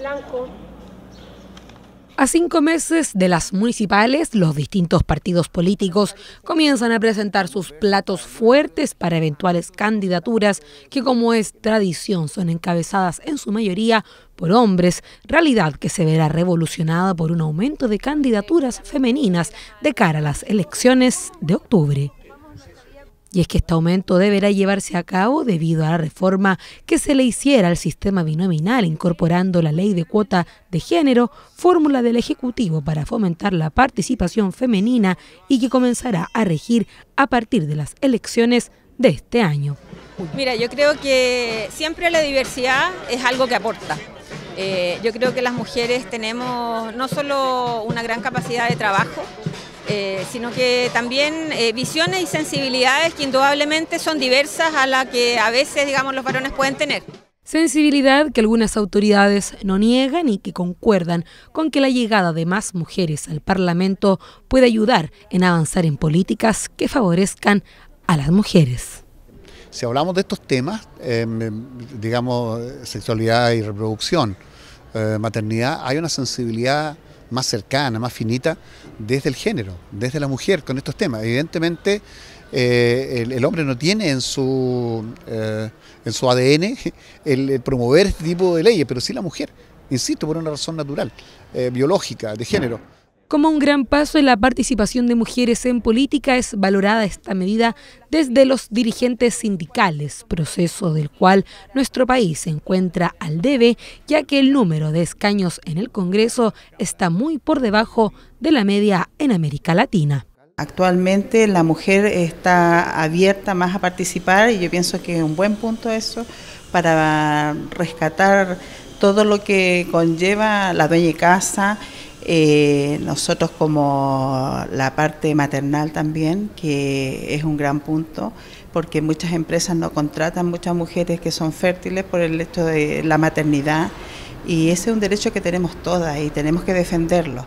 Blanco. A cinco meses de las municipales, los distintos partidos políticos comienzan a presentar sus platos fuertes para eventuales candidaturas que, como es tradición, son encabezadas en su mayoría por hombres, realidad que se verá revolucionada por un aumento de candidaturas femeninas de cara a las elecciones de octubre. Y es que este aumento deberá llevarse a cabo debido a la reforma que se le hiciera al sistema binominal, incorporando la ley de cuota de género, fórmula del Ejecutivo para fomentar la participación femenina y que comenzará a regir a partir de las elecciones de este año. Mira, yo creo que siempre la diversidad es algo que aporta. Eh, yo creo que las mujeres tenemos no solo una gran capacidad de trabajo, eh, sino que también eh, visiones y sensibilidades que indudablemente son diversas a las que a veces, digamos, los varones pueden tener. Sensibilidad que algunas autoridades no niegan y que concuerdan con que la llegada de más mujeres al Parlamento puede ayudar en avanzar en políticas que favorezcan a las mujeres. Si hablamos de estos temas, em, em, digamos, sexualidad y reproducción, eh, maternidad, hay una sensibilidad más cercana, más finita, desde el género, desde la mujer con estos temas. Evidentemente, eh, el, hombre no tiene en su, eh, en su ADN el, promover este tipo de leyes, pero sí la mujer, insisto, por una razón natural, eh, biológica, de género como un gran paso en la participación de mujeres en política es valorada esta medida desde los dirigentes sindicales, proceso del cual nuestro país se encuentra al debe, ya que el número de escaños en el Congreso está muy por debajo de la media en América Latina. Actualmente la mujer está abierta más a participar y yo pienso que es un buen punto eso para rescatar todo lo que conlleva la dueña y casa, eh, nosotros como la parte maternal también, que es un gran punto, porque muchas empresas no contratan muchas mujeres que son fértiles por el hecho de la maternidad y ese es un derecho que tenemos todas y tenemos que defenderlo.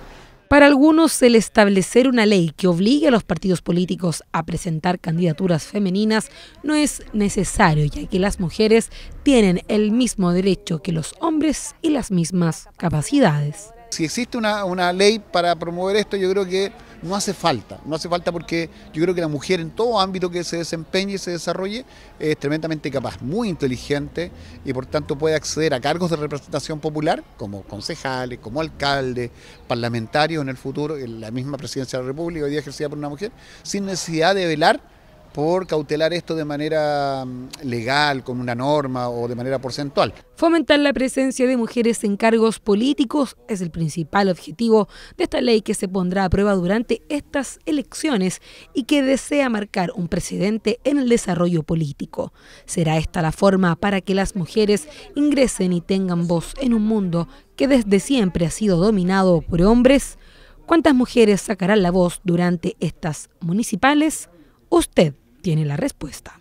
Para algunos, el establecer una ley que obligue a los partidos políticos a presentar candidaturas femeninas no es necesario, ya que las mujeres tienen el mismo derecho que los hombres y las mismas capacidades. Si existe una, una, ley para promover esto, yo creo que no hace falta. No hace falta porque yo creo que la mujer en todo ámbito que se desempeñe y se desarrolle es tremendamente capaz, muy inteligente y por tanto puede acceder a cargos de representación popular como concejales, como alcaldes, parlamentarios en el futuro, en la misma presidencia de la República hoy día ejercida por una mujer, sin necesidad de velar por cautelar esto de manera mm, legal, con una norma o de manera porcentual. Fomentar la presencia de mujeres en cargos políticos es el principal objetivo de esta ley que se pondrá a prueba durante estas elecciones y que desea marcar un presidente en el desarrollo político. Será esta la forma para que las mujeres ingresen y tengan voz en un mundo que desde siempre ha sido dominado por hombres. ¿Cuántas mujeres sacarán la voz durante estas municipales? Usted tiene la respuesta.